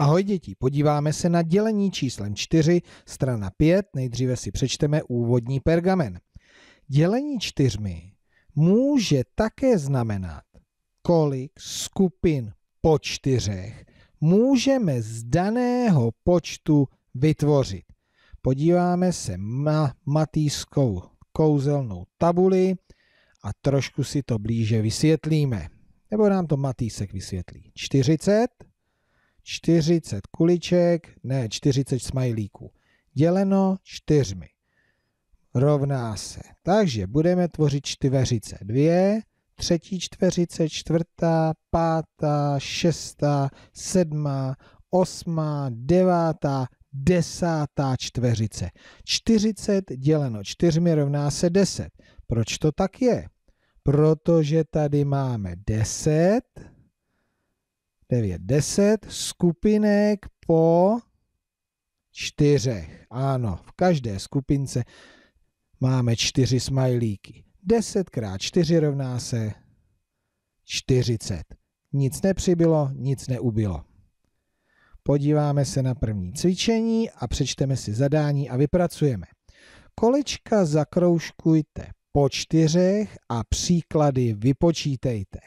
Ahoj děti, podíváme se na dělení číslem 4, strana 5, nejdříve si přečteme úvodní pergamen. Dělení čtyřmi může také znamenat, kolik skupin po čtyřech můžeme z daného počtu vytvořit. Podíváme se na matýskou kouzelnou tabuli a trošku si to blíže vysvětlíme. Nebo nám to Matýsek vysvětlí. 40 40 kuliček, ne 40 smajlíků, děleno čtyřmi. Rovná se. Takže budeme tvořit čtveřice. Dvě, třetí čtveřice, čtvrtá, pátá, šestá, sedmá, osmá, devátá, desátá čtveřice. 40 děleno čtyřmi rovná se 10. Proč to tak je? Protože tady máme 10 9, 10 skupinek po čtyřech. Ano, v každé skupince máme čtyři smajlíky. 10 krát 4 rovná se 40. Nic nepřibylo, nic neubilo. Podíváme se na první cvičení a přečteme si zadání a vypracujeme. Kolečka zakroužkujte po čtyřech a příklady vypočítejte.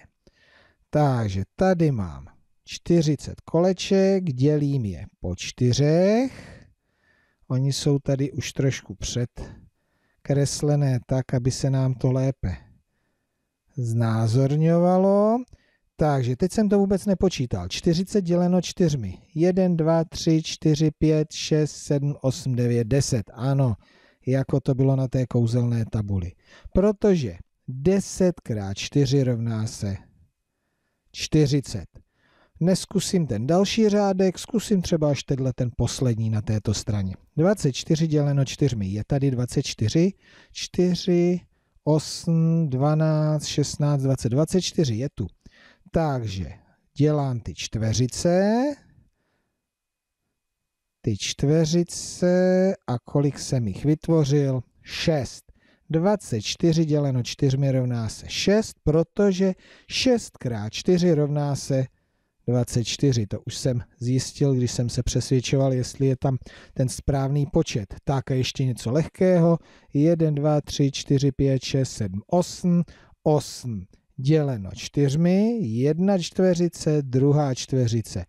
Takže tady mám 40 koleček, dělím je po čtyřech. Oni jsou tady už trošku předkreslené tak, aby se nám to lépe znázorňovalo. Takže teď jsem to vůbec nepočítal. 40 děleno 4. 1, 2, 3, 4, 5, 6, 7, 8, 9, 10. Ano, jako to bylo na té kouzelné tabuli. Protože 10 krát 4 rovná se 40 neskusím ten další řádek, zkusím třeba až tenhle ten poslední na této straně. 24 děleno 4 je tady 24, 4, 8, 12, 16, 20, 24 je tu. Takže dělám ty čtveřice, ty čtveřice a kolik jsem jich vytvořil? 6. 24 děleno 4 rovná se 6, protože 6 krát 4 rovná se 6. 24. To už jsem zjistil, když jsem se přesvědčoval, jestli je tam ten správný počet. Tak a ještě něco lehkého. 1, 2, 3, 4, 5, 6, 7, 8. 8 děleno čtyřmi, jedna čtveřice, druhá čtveřice.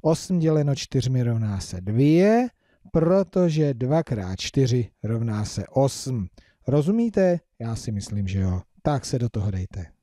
8 děleno čtyřmi rovná se 2, protože 2 krát 4 rovná se 8. Rozumíte? Já si myslím, že jo. Tak se do toho dejte.